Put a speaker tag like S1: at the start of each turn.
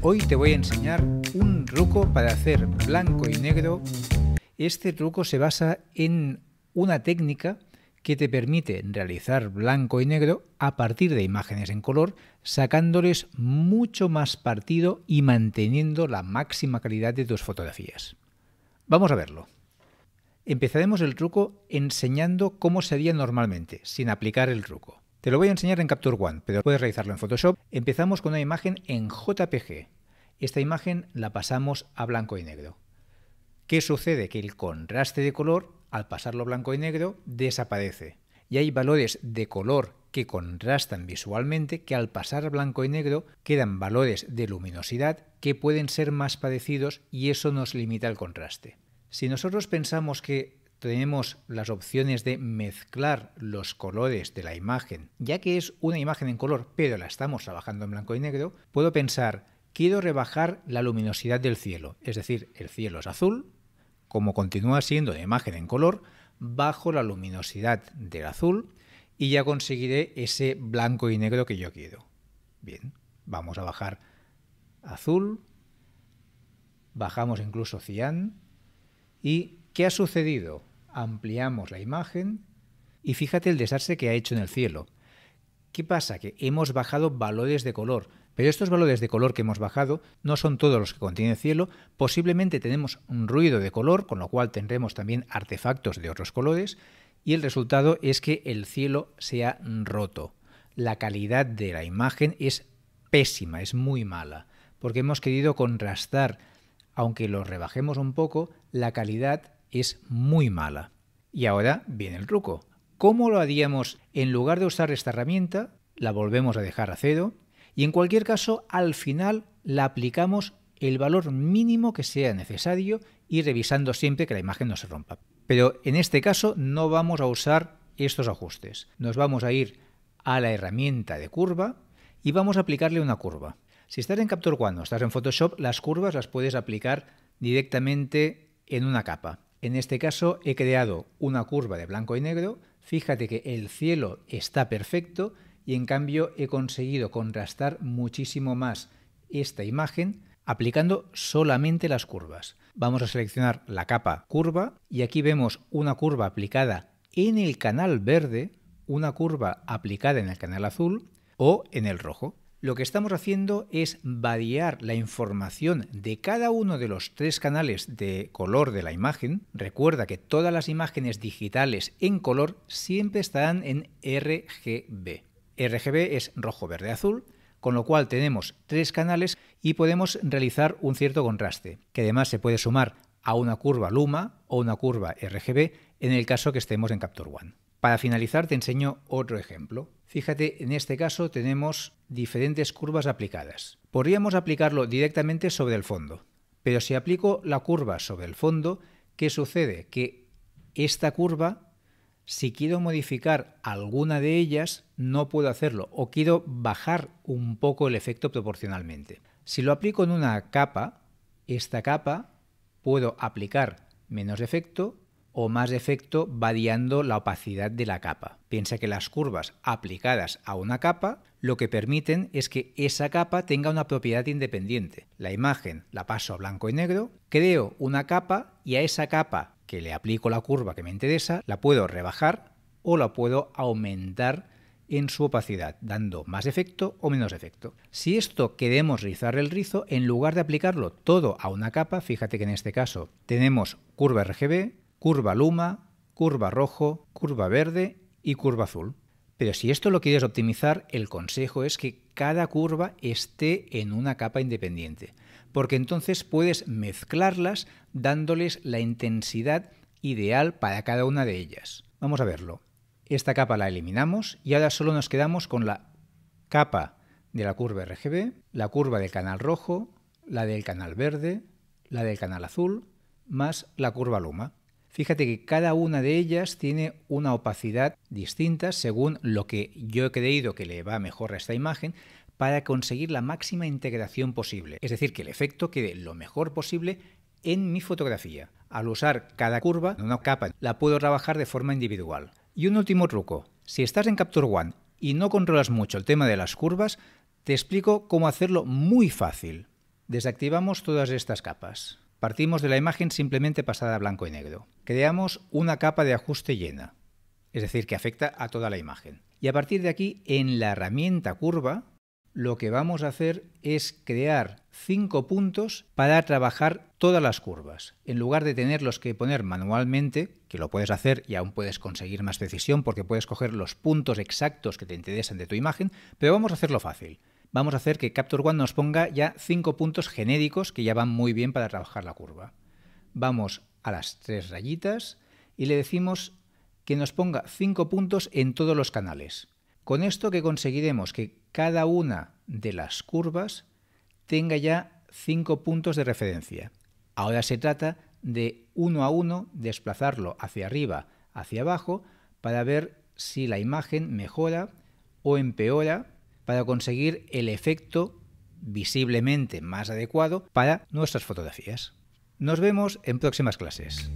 S1: hoy te voy a enseñar un truco para hacer blanco y negro. Este truco se basa en una técnica que te permite realizar blanco y negro a partir de imágenes en color, sacándoles mucho más partido y manteniendo la máxima calidad de tus fotografías. Vamos a verlo. Empezaremos el truco enseñando cómo sería normalmente, sin aplicar el truco. Te lo voy a enseñar en Capture One, pero puedes realizarlo en Photoshop. Empezamos con una imagen en JPG. Esta imagen la pasamos a blanco y negro. ¿Qué sucede? Que el contraste de color, al pasarlo blanco y negro, desaparece. Y hay valores de color que contrastan visualmente que al pasar a blanco y negro quedan valores de luminosidad que pueden ser más parecidos y eso nos limita el contraste. Si nosotros pensamos que tenemos las opciones de mezclar los colores de la imagen. Ya que es una imagen en color, pero la estamos trabajando en blanco y negro, puedo pensar, quiero rebajar la luminosidad del cielo. Es decir, el cielo es azul, como continúa siendo de imagen en color, bajo la luminosidad del azul y ya conseguiré ese blanco y negro que yo quiero. Bien, vamos a bajar azul, bajamos incluso cian. ¿Y qué ha sucedido? ampliamos la imagen y fíjate el desastre que ha hecho en el cielo. ¿Qué pasa? Que hemos bajado valores de color, pero estos valores de color que hemos bajado no son todos los que contiene el cielo, posiblemente tenemos un ruido de color, con lo cual tendremos también artefactos de otros colores, y el resultado es que el cielo se ha roto. La calidad de la imagen es pésima, es muy mala, porque hemos querido contrastar, aunque lo rebajemos un poco, la calidad es muy mala. Y ahora viene el truco. ¿Cómo lo haríamos? En lugar de usar esta herramienta, la volvemos a dejar a cero y en cualquier caso al final la aplicamos el valor mínimo que sea necesario y revisando siempre que la imagen no se rompa. Pero en este caso no vamos a usar estos ajustes. Nos vamos a ir a la herramienta de curva y vamos a aplicarle una curva. Si estás en Capture One o estás en Photoshop, las curvas las puedes aplicar directamente en una capa. En este caso he creado una curva de blanco y negro, fíjate que el cielo está perfecto y en cambio he conseguido contrastar muchísimo más esta imagen aplicando solamente las curvas. Vamos a seleccionar la capa curva y aquí vemos una curva aplicada en el canal verde, una curva aplicada en el canal azul o en el rojo lo que estamos haciendo es variar la información de cada uno de los tres canales de color de la imagen. Recuerda que todas las imágenes digitales en color siempre estarán en RGB. RGB es rojo, verde, azul, con lo cual tenemos tres canales y podemos realizar un cierto contraste, que además se puede sumar a una curva Luma o una curva RGB en el caso que estemos en Capture One. Para finalizar te enseño otro ejemplo. Fíjate, en este caso tenemos diferentes curvas aplicadas. Podríamos aplicarlo directamente sobre el fondo, pero si aplico la curva sobre el fondo, ¿qué sucede? Que esta curva si quiero modificar alguna de ellas, no puedo hacerlo o quiero bajar un poco el efecto proporcionalmente. Si lo aplico en una capa, esta capa puedo aplicar menos efecto o más efecto variando la opacidad de la capa. Piensa que las curvas aplicadas a una capa lo que permiten es que esa capa tenga una propiedad independiente. La imagen la paso a blanco y negro, creo una capa y a esa capa que le aplico la curva que me interesa, la puedo rebajar o la puedo aumentar en su opacidad, dando más efecto o menos efecto. Si esto queremos rizar el rizo, en lugar de aplicarlo todo a una capa, fíjate que en este caso tenemos curva RGB, curva luma, curva rojo, curva verde y curva azul. Pero si esto lo quieres optimizar, el consejo es que cada curva esté en una capa independiente, porque entonces puedes mezclarlas dándoles la intensidad ideal para cada una de ellas. Vamos a verlo. Esta capa la eliminamos y ahora solo nos quedamos con la capa de la curva RGB, la curva del canal rojo, la del canal verde, la del canal azul, más la curva luma. Fíjate que cada una de ellas tiene una opacidad distinta según lo que yo he creído que le va mejor a esta imagen para conseguir la máxima integración posible. Es decir, que el efecto quede lo mejor posible en mi fotografía. Al usar cada curva una capa, la puedo trabajar de forma individual. Y un último truco. Si estás en Capture One y no controlas mucho el tema de las curvas, te explico cómo hacerlo muy fácil. Desactivamos todas estas capas. Partimos de la imagen simplemente pasada a blanco y negro. Creamos una capa de ajuste llena, es decir, que afecta a toda la imagen. Y a partir de aquí, en la herramienta curva, lo que vamos a hacer es crear cinco puntos para trabajar todas las curvas. En lugar de tenerlos que poner manualmente, que lo puedes hacer y aún puedes conseguir más precisión porque puedes coger los puntos exactos que te interesan de tu imagen, pero vamos a hacerlo fácil vamos a hacer que Capture One nos ponga ya cinco puntos genéricos que ya van muy bien para trabajar la curva. Vamos a las tres rayitas y le decimos que nos ponga cinco puntos en todos los canales. Con esto que conseguiremos que cada una de las curvas tenga ya cinco puntos de referencia. Ahora se trata de uno a uno desplazarlo hacia arriba, hacia abajo, para ver si la imagen mejora o empeora para conseguir el efecto visiblemente más adecuado para nuestras fotografías. Nos vemos en próximas clases.